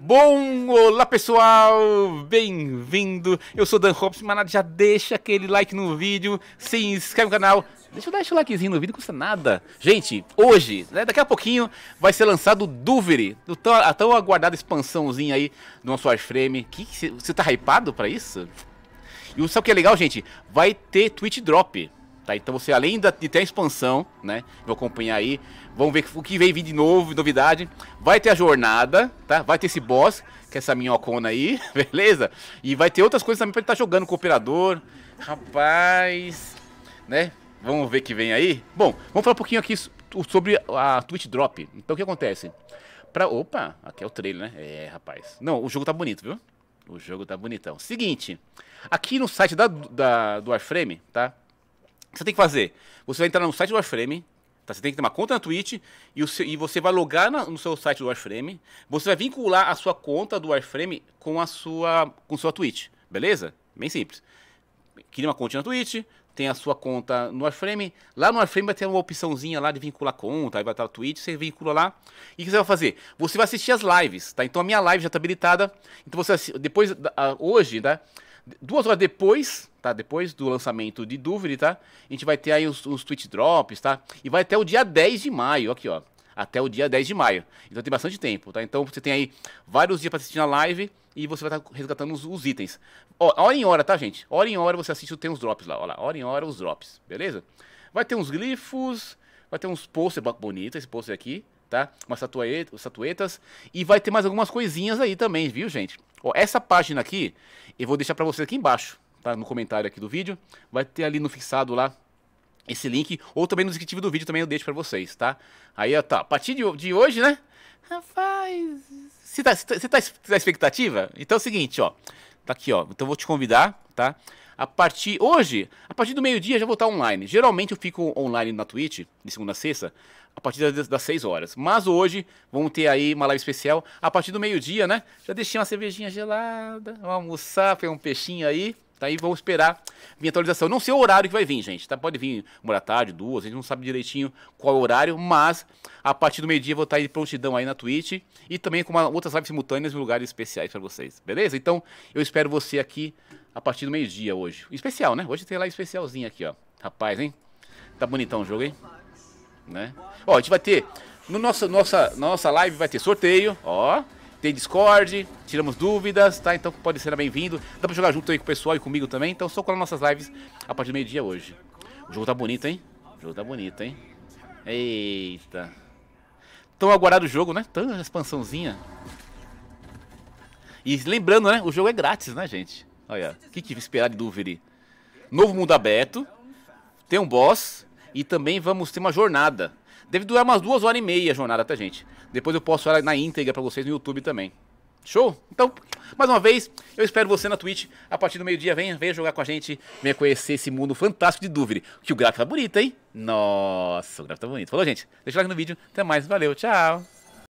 Bom, olá pessoal, bem-vindo. Eu sou Dan Hops, mas já deixa aquele like no vídeo, se inscreve no canal, deixa eu dar o likezinho no vídeo, não custa nada. Gente, hoje, né, daqui a pouquinho, vai ser lançado o Duveri, a tão aguardada expansãozinha aí do nosso Warframe. Que, você tá hypado pra isso? E sabe o que é legal, gente? Vai ter Twitch Drop. Tá? Então você, além de ter a expansão, né? Vou acompanhar aí. Vamos ver o que vem vir de novo, novidade. Vai ter a jornada, tá? Vai ter esse boss, que é essa minhocona aí, beleza? E vai ter outras coisas também pra ele estar tá jogando com o operador. Rapaz, né? Vamos ver o que vem aí. Bom, vamos falar um pouquinho aqui sobre a Twitch Drop. Então o que acontece? Pra... Opa, aqui é o trailer, né? É, rapaz. Não, o jogo tá bonito, viu? O jogo tá bonitão. Seguinte, aqui no site da, da do Warframe, tá? O que você tem que fazer? Você vai entrar no site do Warframe, Tá, você tem que ter uma conta na Twitch e, o seu, e você vai logar na, no seu site do Warframe. Você vai vincular a sua conta do Warframe com a sua com sua Twitch, beleza? Bem simples. Cria uma conta na Twitch, tem a sua conta no Warframe. Lá no Warframe vai ter uma opçãozinha lá de vincular conta, aí vai estar o Twitch, você vincula lá. E o que você vai fazer? Você vai assistir as lives, tá? Então a minha live já está habilitada. Então você depois hoje, tá? Duas horas depois, tá? Depois do lançamento de Dúvida, tá? A gente vai ter aí os, os tweet drops, tá? E vai até o dia 10 de maio, aqui, ó. Até o dia 10 de maio. Então tem bastante tempo, tá? Então você tem aí vários dias para assistir na live e você vai estar tá resgatando os, os, itens. Ó, hora em hora, tá, gente? Hora em hora você assiste, tem uns drops lá, ó lá. Hora em hora os drops, beleza? Vai ter uns glifos, vai ter uns posters bonitos, esse poster aqui tá? Umas estatuetas. E vai ter mais algumas coisinhas aí também, viu, gente? Ó, essa página aqui, eu vou deixar para vocês aqui embaixo, tá? No comentário aqui do vídeo. Vai ter ali no fixado lá esse link. Ou também no descritivo do vídeo também eu deixo para vocês, tá? Aí, ó, tá. A partir de, de hoje, né? Rapaz... Você tá, tá, tá, você tá expectativa? Então é o seguinte, ó. Tá aqui, ó. Então eu vou te convidar tá? A partir hoje, a partir do meio-dia já vou estar online. Geralmente eu fico online na Twitch de segunda a sexta a partir das, das 6 horas. Mas hoje vamos ter aí uma live especial a partir do meio-dia, né? Já deixei uma cervejinha gelada, vou almoçar, pegar um peixinho aí Tá aí, vamos esperar minha atualização. Não sei o horário que vai vir, gente. Tá? Pode vir uma hora tarde, duas, a gente não sabe direitinho qual é o horário, mas a partir do meio-dia vou estar tá de prontidão aí na Twitch e também com uma, outras lives simultâneas em lugares especiais para vocês, beleza? Então eu espero você aqui a partir do meio-dia hoje. Especial, né? Hoje tem live especialzinha aqui, ó. Rapaz, hein? Tá bonitão o jogo, hein? Né? Ó, a gente vai ter. No nosso, nossa, nossa live vai ter sorteio, ó. Tem Discord, tiramos dúvidas, tá? Então pode ser bem-vindo. Dá pra jogar junto aí com o pessoal e comigo também. Então só colar nossas lives a partir do meio-dia hoje. O jogo tá bonito, hein? O jogo tá bonito, hein? Eita. Tão aguardado o jogo, né? tão expansãozinha. E lembrando, né? O jogo é grátis, né, gente? Olha, o que, que esperar de Duveri? Novo mundo aberto. Tem um boss. E também vamos ter uma jornada. Deve durar umas duas horas e meia a jornada, tá, gente? Depois eu posso olhar na íntegra para vocês no YouTube também. Show? Então, mais uma vez, eu espero você na Twitch a partir do meio-dia. Venha, venha jogar com a gente, venha conhecer esse mundo fantástico de dúvida. Que o gráfico tá bonito, hein? Nossa, o gráfico tá bonito. Falou, gente. Deixa o like no vídeo. Até mais. Valeu. Tchau.